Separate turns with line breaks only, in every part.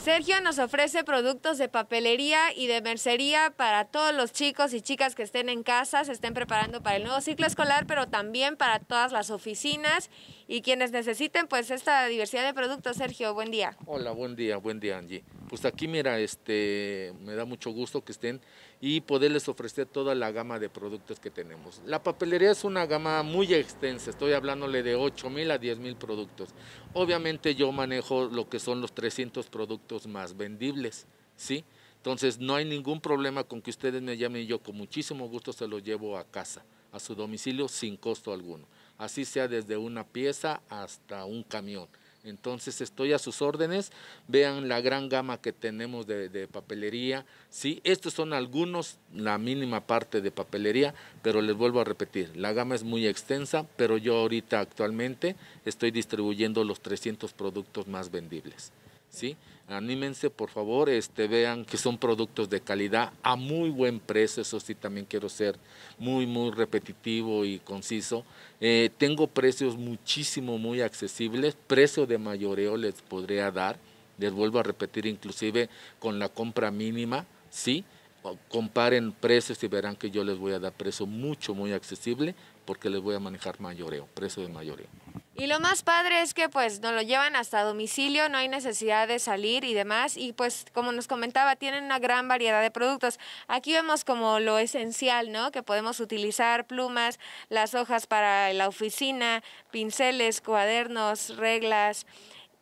Sergio nos ofrece productos de papelería y de mercería para todos los chicos y chicas que estén en casa, se estén preparando para el nuevo ciclo escolar, pero también para todas las oficinas y quienes necesiten pues esta diversidad de productos. Sergio, buen día.
Hola, buen día, buen día Angie pues aquí mira, este, me da mucho gusto que estén y poderles ofrecer toda la gama de productos que tenemos. La papelería es una gama muy extensa, estoy hablándole de 8 mil a 10 mil productos. Obviamente yo manejo lo que son los 300 productos más vendibles, ¿sí? Entonces no hay ningún problema con que ustedes me llamen y yo con muchísimo gusto se los llevo a casa, a su domicilio sin costo alguno. Así sea desde una pieza hasta un camión. Entonces estoy a sus órdenes. Vean la gran gama que tenemos de, papelería. Sí, estos son algunos, la mínima parte de papelería, pero les vuelvo a repetir, la gama es muy extensa, pero yo ahorita actualmente estoy distribuyendo los 300 productos más vendibles. ¿sí? Anímense, por favor, este, vean que son productos de calidad a muy buen precio, eso sí también quiero ser muy, muy repetitivo y conciso. Eh, tengo precios muchísimo, muy accesibles, precio de mayoreo les podría dar, les vuelvo a repetir, inclusive con la compra mínima, ¿sí? comparen precios y verán que yo les voy a dar precio mucho, muy accesible, porque les voy a manejar mayoreo, precio de mayoreo.
Y lo más padre es que pues nos lo llevan hasta domicilio, no hay necesidad de salir y demás. Y pues como nos comentaba, tienen una gran variedad de productos. Aquí vemos como lo esencial, ¿no? Que podemos utilizar plumas, las hojas para la oficina, pinceles, cuadernos, reglas.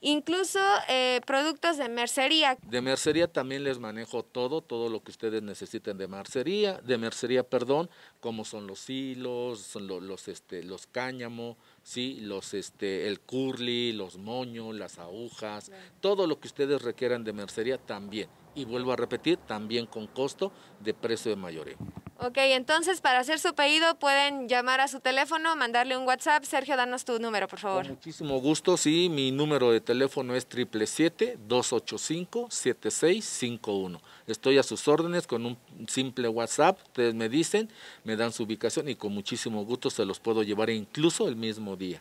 Incluso eh, productos de mercería.
De mercería también les manejo todo, todo lo que ustedes necesiten de mercería, de mercería, perdón, como son los hilos, son los, este, los cáñamo, sí, los este, el curly, los moños, las agujas, todo lo que ustedes requieran de mercería también. Y vuelvo a repetir, también con costo de precio de mayoría.
Ok, entonces para hacer su pedido pueden llamar a su teléfono, mandarle un WhatsApp. Sergio, danos tu número, por favor. Con
muchísimo gusto, sí. Mi número de teléfono es 777-285-7651. Estoy a sus órdenes con un simple WhatsApp. Ustedes me dicen, me dan su ubicación y con muchísimo gusto se los puedo llevar incluso el mismo día.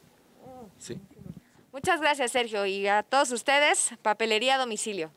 Mm.
Muchas gracias, Sergio. Y a todos ustedes, papelería a domicilio.